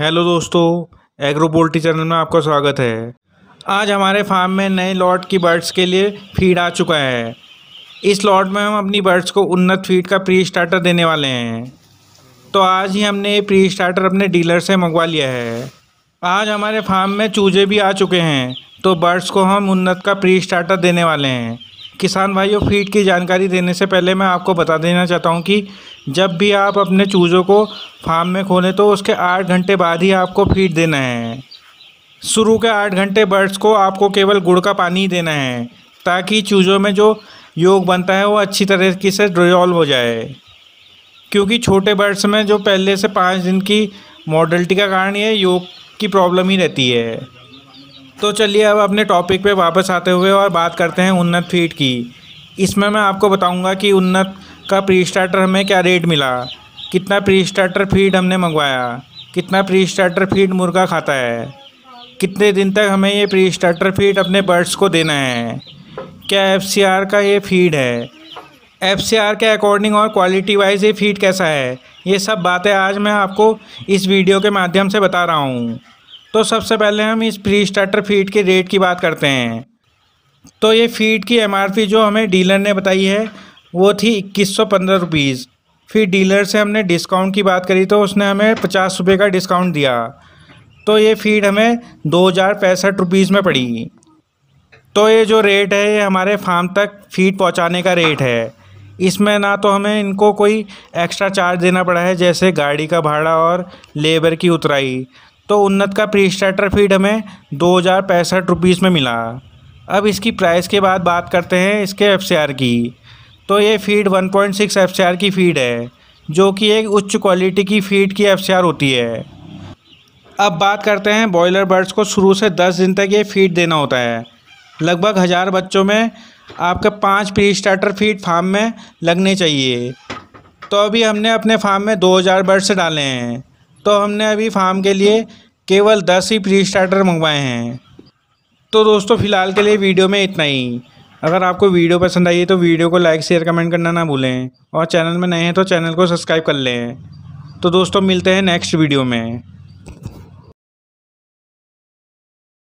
hello दोस्तों agro poultry channel में आपका स्वागत है आज हमारे फार्म में नए लॉट की बर्ड्स के लिए फीड आ चुका है इस लॉट में हम अपनी बर्ड्स को उन्नत फीड का प्री स्टार्टर देने वाले हैं तो आज ही हमने ये प्री स्टार्टर अपने डीलर से मंगवा लिया है आज हमारे फार्म में चूजे भी आ चुके हैं तो बर्ड्स को हम उन्नत का प्री स्टार्टर देने वाले हैं किसान भाइयों फीड की जानकारी देने से पहले मैं आपको बता देना चाहता हूँ कि जब भी आप अपने चूज़ों को फार्म में खोलें तो उसके आठ घंटे बाद ही आपको फीड देना है शुरू के आठ घंटे बर्ड्स को आपको केवल गुड़ का पानी ही देना है ताकि चूज़ों में जो योग बनता है वो अच्छी तरीके से डिजॉल्व हो जाए क्योंकि छोटे बर्ड्स में जो पहले से पाँच दिन की मॉडलिटी का कारण ये योग की प्रॉब्लम ही रहती है तो चलिए अब अपने टॉपिक पे वापस आते हुए और बात करते हैं उन्नत फीड की इसमें मैं आपको बताऊंगा कि उन्नत का प्री स्टार्टर हमें क्या रेट मिला कितना प्री स्टार्टर फीड हमने मंगवाया कितना प्री स्टार्टर फीड मुर्गा खाता है कितने दिन तक हमें ये प्री स्टार्टर फीड अपने बर्ड्स को देना है क्या एफ का ये फीड है एफ के अकॉर्डिंग और क्वालिटी वाइज ये फीड कैसा है ये सब बातें आज मैं आपको इस वीडियो के माध्यम से बता रहा हूँ तो सबसे पहले हम इस प्री स्टार्टर फीड के रेट की बात करते हैं तो ये फीड की एमआरपी जो हमें डीलर ने बताई है वो थी इक्कीस सौ पंद्रह रुपीज़ फिर डीलर से हमने डिस्काउंट की बात करी तो उसने हमें पचास रुपये का डिस्काउंट दिया तो ये फीड हमें दो हज़ार पैंसठ रुपीज़ में पड़ी तो ये जो रेट है ये हमारे फार्म तक फीड पहुँचाने का रेट है इसमें ना तो हमें इनको कोई एक्स्ट्रा चार्ज देना पड़ा है जैसे गाड़ी का भाड़ा और लेबर की उतराई तो उन्नत का प्री स्टार्टर फीड हमें दो हज़ार पैंसठ रुपीज़ में मिला अब इसकी प्राइस के बाद बात करते हैं इसके एफ की तो ये फीड 1.6 पॉइंट की फीड है जो कि एक उच्च क्वालिटी की फीड की एफ होती है अब बात करते हैं बॉयलर बर्ड्स को शुरू से दस दिन तक ये फीड देना होता है लगभग हज़ार बच्चों में आपके पाँच प्री स्टार्टर फीड फार्म में लगने चाहिए तो अभी हमने अपने फार्म में दो हज़ार बर्ड्स डाले हैं तो हमने अभी फार्म के लिए केवल दस ही प्री स्टार्टर मंगवाए हैं तो दोस्तों फ़िलहाल के लिए वीडियो में इतना ही अगर आपको वीडियो पसंद आई है तो वीडियो को लाइक शेयर कमेंट करना ना भूलें और चैनल में नए हैं तो चैनल को सब्सक्राइब कर लें तो दोस्तों मिलते हैं नेक्स्ट वीडियो में